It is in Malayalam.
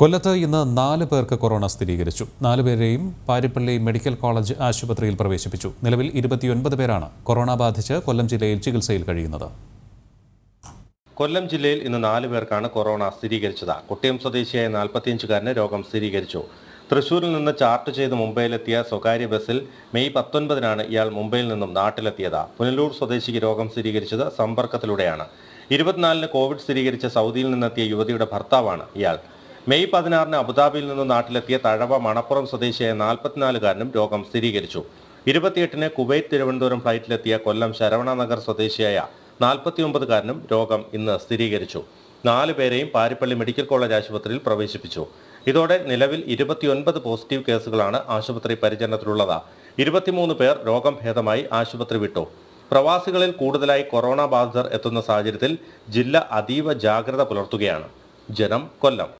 കൊല്ലത്ത് ഇന്ന് നാല് പേർക്ക് കൊറോണ സ്ഥിരീകരിച്ചു നാലുപേരെയും പാരിപ്പള്ളി മെഡിക്കൽ കോളേജ് ആശുപത്രിയിൽ പ്രവേശിപ്പിച്ചു നിലവിൽ ഇരുപത്തിയൊൻപത് പേരാണ് കൊറോണ ബാധിച്ച് കൊല്ലം ജില്ലയിൽ ചികിത്സയിൽ കഴിയുന്നത് കൊല്ലം ജില്ലയിൽ ഇന്ന് നാല് പേർക്കാണ് കൊറോണ സ്ഥിരീകരിച്ചത് കുട്ടിയം സ്വദേശിയായ നാൽപ്പത്തിയഞ്ചുകാരന് രോഗം സ്ഥിരീകരിച്ചു തൃശൂരിൽ നിന്ന് ചാർട്ട് ചെയ്ത് മുംബൈയിലെത്തിയ സ്വകാര്യ ബസ്സിൽ മെയ് പത്തൊൻപതിനാണ് ഇയാൾ മുംബൈയിൽ നിന്നും നാട്ടിലെത്തിയത് പുനലൂർ സ്വദേശിക്ക് രോഗം സ്ഥിരീകരിച്ചത് സമ്പർക്കത്തിലൂടെയാണ് ഇരുപത്തിനാലിന് കോവിഡ് സ്ഥിരീകരിച്ച സൗദിയിൽ നിന്നെത്തിയ യുവതിയുടെ ഭർത്താവാണ് ഇയാൾ മെയ് പതിനാറിന് അബുദാബിയിൽ നിന്ന് നാട്ടിലെത്തിയ തഴവ മണപ്പുറം സ്വദേശിയായ നാൽപ്പത്തിനാലുകാരനും രോഗം സ്ഥിരീകരിച്ചു ഇരുപത്തിയെട്ടിന് കുവൈറ്റ് തിരുവനന്തപുരം ഫ്ലൈറ്റിലെത്തിയ കൊല്ലം ശരവണനഗർ സ്വദേശിയായ നാൽപ്പത്തിയൊമ്പതുകാരനും രോഗം ഇന്ന് സ്ഥിരീകരിച്ചു നാല് പേരെയും പാരിപ്പള്ളി മെഡിക്കൽ കോളേജ് ആശുപത്രിയിൽ പ്രവേശിപ്പിച്ചു ഇതോടെ നിലവിൽ ഇരുപത്തിയൊൻപത് പോസിറ്റീവ് കേസുകളാണ് ആശുപത്രി പരിചരണത്തിലുള്ളത് ഇരുപത്തിമൂന്ന് പേർ രോഗം ഭേദമായി ആശുപത്രി വിട്ടു പ്രവാസികളിൽ കൂടുതലായി കൊറോണ ബാധിതർ എത്തുന്ന സാഹചര്യത്തിൽ ജില്ല അതീവ ജാഗ്രത പുലർത്തുകയാണ് ജനം കൊല്ലം